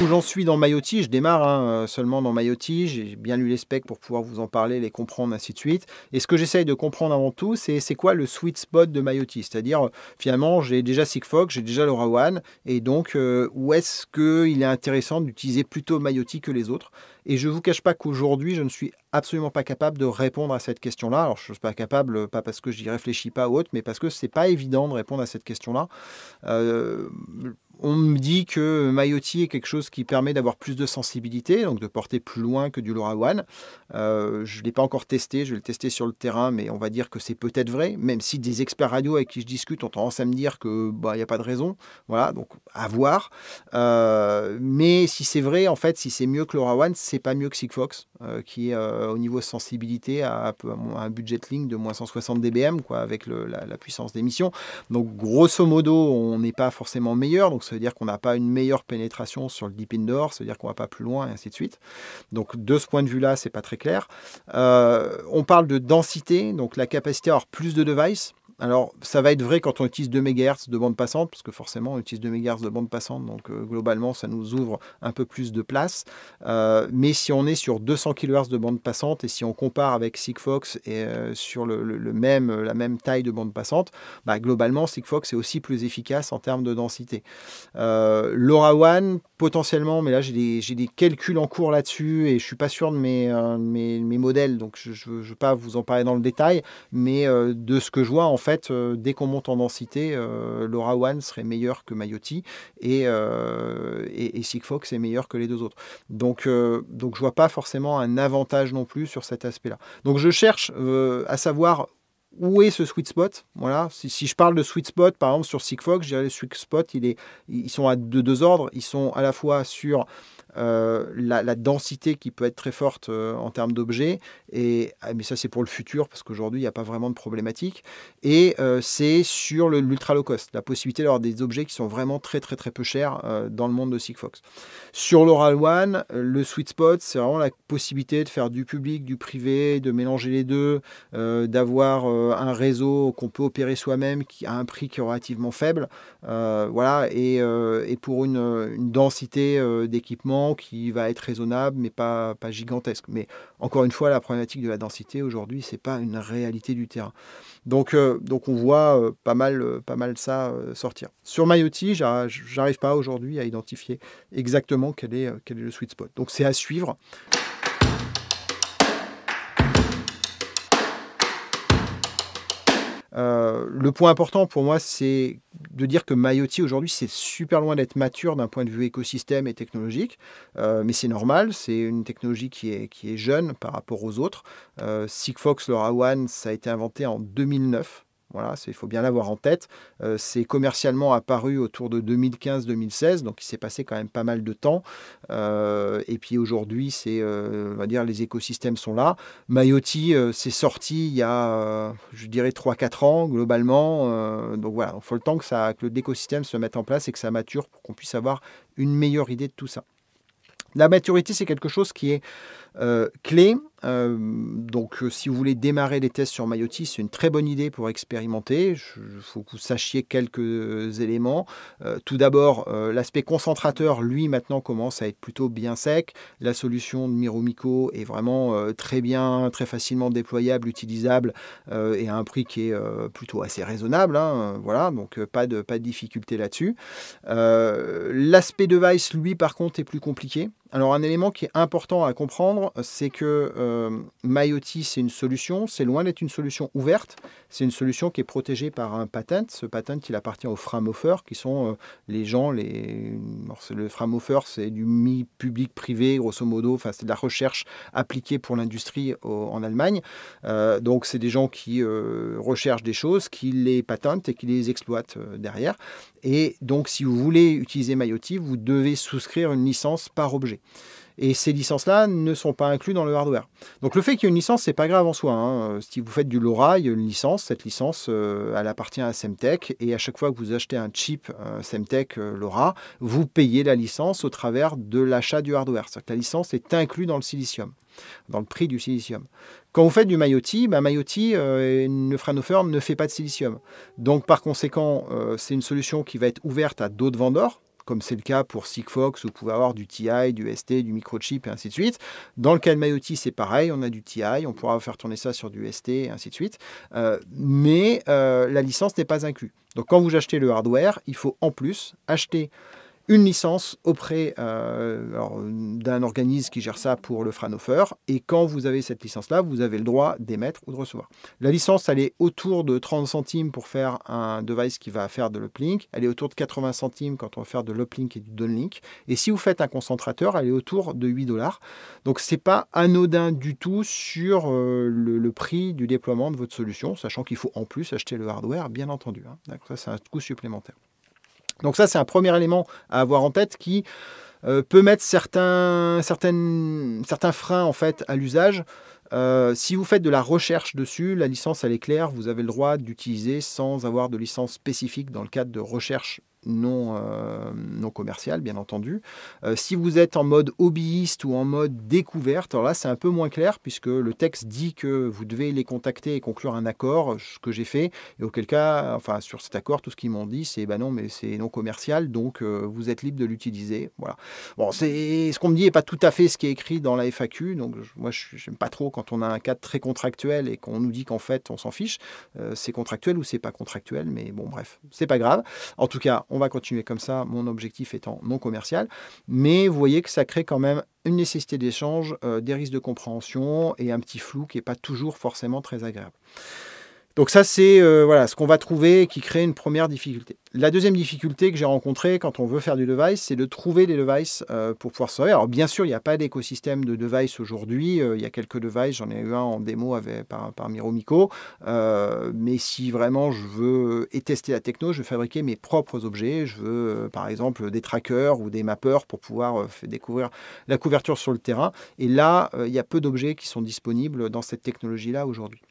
où j'en suis dans Mayotte je démarre hein, euh, seulement dans mayotti j'ai bien lu les specs pour pouvoir vous en parler, les comprendre, ainsi de suite. Et ce que j'essaye de comprendre avant tout, c'est c'est quoi le sweet spot de Mayotte C'est-à-dire, euh, finalement, j'ai déjà Sigfox, j'ai déjà l'Aura One, et donc, euh, où est-ce qu'il est intéressant d'utiliser plutôt MyOT que les autres et je ne vous cache pas qu'aujourd'hui, je ne suis absolument pas capable de répondre à cette question-là. Alors, je ne suis pas capable, pas parce que j'y réfléchis pas ou autre, mais parce que c'est pas évident de répondre à cette question-là on me dit que MyOT est quelque chose qui permet d'avoir plus de sensibilité, donc de porter plus loin que du LoRaWAN. Euh, je ne l'ai pas encore testé, je vais le tester sur le terrain, mais on va dire que c'est peut-être vrai, même si des experts radio avec qui je discute ont tendance à me dire que bah il n'y a pas de raison. Voilà, donc à voir. Euh, mais si c'est vrai, en fait, si c'est mieux que LoRaWAN, c'est pas mieux que Sigfox, euh, qui qui au niveau sensibilité à un budget link de moins 160 dBm, quoi, avec la, puissance d'émission. Donc grosso modo, on n'est pas forcément meilleur. Donc ça veut dire qu'on n'a pas une meilleure pénétration sur le deep indoor, ça veut dire qu'on va pas plus loin, et ainsi de suite. Donc de ce point de vue-là, c'est pas très clair. Euh, on parle de densité, donc la capacité à avoir plus de devices. Alors, ça va être vrai quand on utilise 2 MHz de bande passante, parce que forcément, on utilise 2 MHz de bande passante, donc euh, globalement, ça nous ouvre un peu plus de place. Euh, mais si on est sur 200 kHz de bande passante, et si on compare avec Sigfox et euh, sur le, même, la même taille de bande passante, bah, globalement, Sigfox est aussi plus efficace en termes de densité. LoRaWAN, potentiellement, mais là j'ai des, calculs en cours là-dessus et je suis pas sûr de mes, euh, modèles, donc je ne veux pas vous en parler dans le détail, mais euh, de ce que je vois en fait, euh, dès qu'on monte en densité, Laura One serait meilleur que Mayotte et, Sigfox est meilleur que les deux autres. Donc, donc je vois pas forcément un avantage non plus sur cet aspect-là. Donc je cherche à savoir où est ce sweet spot Voilà, si, je parle de sweet spot, par exemple sur Sigfox, je dirais le sweet spot, il est, ils sont à deux ordres. Ils sont à la fois sur euh, la, densité qui peut être très forte euh, en termes d'objets, et ah, mais ça c'est pour le futur parce qu'aujourd'hui il n'y a pas vraiment de problématique. Et euh, c'est sur l'ultra low cost, la possibilité d'avoir des objets qui sont vraiment très très très peu chers dans le monde de Sigfox. Sur l'Oral One, le sweet spot, c'est vraiment la possibilité de faire du public, du privé, de mélanger les deux, d'avoir euh, un réseau qu'on peut opérer soi-même qui a un prix qui est relativement faible. Euh, voilà, euh, et, pour une, densité d'équipement qui va être raisonnable, mais pas, pas gigantesque. Mais encore une fois, la problématique de la densité aujourd'hui, c'est pas une réalité du terrain. Donc, donc on voit pas, mal, pas mal ça sortir. Sur myotti j'arrive pas aujourd'hui à identifier exactement quel est, quel est le sweet spot. Donc c'est à suivre. Euh, le point important pour moi, c'est de dire que mayotte aujourd'hui, c'est super loin d'être mature d'un point de vue écosystème et technologique, euh, mais c'est normal, c'est une technologie qui est, jeune par rapport aux autres. Euh, Sigfox, LoRaWAN, ça a été inventé en 2009. Voilà, il faut bien l'avoir en tête. Euh, c'est commercialement apparu autour de 2015-2016, donc il s'est passé quand même pas mal de temps. Euh, et puis aujourd'hui, c'est, euh, on va dire, les écosystèmes sont là. Mayotti, c'est sorti il y a, je dirais, 3-4 ans globalement. donc voilà, il faut le temps que, ça, que l'écosystème se mette en place et que ça mature pour qu'on puisse avoir une meilleure idée de tout ça. La maturité, c'est quelque chose qui est euh, clé. Euh, donc, euh, si vous voulez démarrer les tests sur Mayotti, c'est une très bonne idée pour expérimenter. Il faut que vous sachiez quelques éléments. tout d'abord, l'aspect concentrateur, lui, maintenant commence à être plutôt bien sec. La solution de Miromico est vraiment très bien, très facilement déployable, utilisable et à un prix qui est plutôt assez raisonnable. Hein, voilà, donc pas de pas de difficulté là-dessus. l'aspect device, lui, par contre, est plus compliqué. Alors un élément qui est important à comprendre, c'est que euh, c'est une solution, c'est loin d'être une solution ouverte, c'est une solution qui est protégée par un patent. Ce patent, il appartient aux Fraunhofer, qui sont euh, les gens, les... le framoffer, c'est du mi-public privé, grosso modo, enfin c'est de la recherche appliquée pour l'industrie en Allemagne. Euh, donc c'est des gens qui euh, recherchent des choses, qui les patentent et qui les exploitent derrière. Et donc, si vous voulez utiliser MyOT, vous devez souscrire une licence par objet. Et ces licences-là ne sont pas incluses dans le hardware. Donc, le fait qu'il y ait une licence, n'est pas grave en soi. Hein. Si vous faites du LoRa, il y a une licence. Cette licence, euh, elle appartient à Semtech. Et à chaque fois que vous achetez un chip euh, Semtech euh, LoRa, vous payez la licence au travers de l'achat du hardware. C'est-à-dire que la licence est inclue dans le silicium, dans le prix du silicium. Quand vous faites du Maioti ben, bah, euh, et ne fait pas de silicium. Donc par conséquent, euh, c'est une solution qui va être ouverte à d'autres vendeurs, comme c'est le cas pour Sigfox, où vous pouvez avoir du TI, du ST, du microchip et ainsi de suite. Dans le cas de c'est pareil, on a du TI, on pourra faire tourner ça sur du ST et ainsi de suite. Euh, mais la licence n'est pas inclue. Donc quand vous achetez le hardware, il faut en plus acheter une licence auprès euh, d'un organisme qui gère ça pour le Fraunhofer. Et quand vous avez cette licence-là, vous avez le droit d'émettre ou de recevoir. La licence, elle est autour de 30 centimes pour faire un device qui va faire de l'uplink. Elle est autour de 80 centimes quand on va faire de l'uplink et du downlink. Et si vous faites un concentrateur, elle est autour de 8 dollars. Donc, c'est pas anodin du tout sur euh, le, prix du déploiement de votre solution, sachant qu'il faut en plus acheter le hardware, bien entendu. Hein. ça, c'est un coût supplémentaire. Donc ça, c'est un premier élément à avoir en tête qui euh, peut mettre certains, certains freins en fait à l'usage. Euh, si vous faites de la recherche dessus, la licence elle est claire, vous avez le droit d'utiliser sans avoir de licence spécifique dans le cadre de recherche non, euh, non commercial, bien entendu. Euh, si vous êtes en mode hobbyiste ou en mode découverte, alors là, c'est un peu moins clair puisque le texte dit que vous devez les contacter et conclure un accord, ce que j'ai fait. Et auquel cas, enfin, sur cet accord, tout ce qu'ils m'ont dit, c'est bah non, mais c'est non commercial, donc euh, vous êtes libre de l'utiliser. Voilà. Bon, c'est ce qu'on me dit n'est pas tout à fait ce qui est écrit dans la FAQ. Donc, moi, je n'aime pas trop quand on a un cadre très contractuel et qu'on nous dit qu'en fait, on s'en fiche. c'est contractuel ou c'est pas contractuel, mais bon, bref, c'est pas grave. En tout cas, on va continuer comme ça, mon objectif étant non commercial. Mais vous voyez que ça crée quand même une nécessité d'échange, euh, des risques de compréhension et un petit flou qui n'est pas toujours forcément très agréable. Donc ça, c'est euh, voilà, ce qu'on va trouver qui crée une première difficulté. La deuxième difficulté que j'ai rencontrée quand on veut faire du device, c'est de trouver des devices euh, pour pouvoir servir. Alors bien sûr, il n'y a pas d'écosystème de device aujourd'hui. Euh, il y a quelques devices, j'en ai eu un en démo avec, par, Miro mais si vraiment je veux et tester la techno, je veux fabriquer mes propres objets. Je veux par exemple des trackers ou des mappers pour pouvoir découvrir la couverture sur le terrain. Et là, il y a peu d'objets qui sont disponibles dans cette technologie-là aujourd'hui.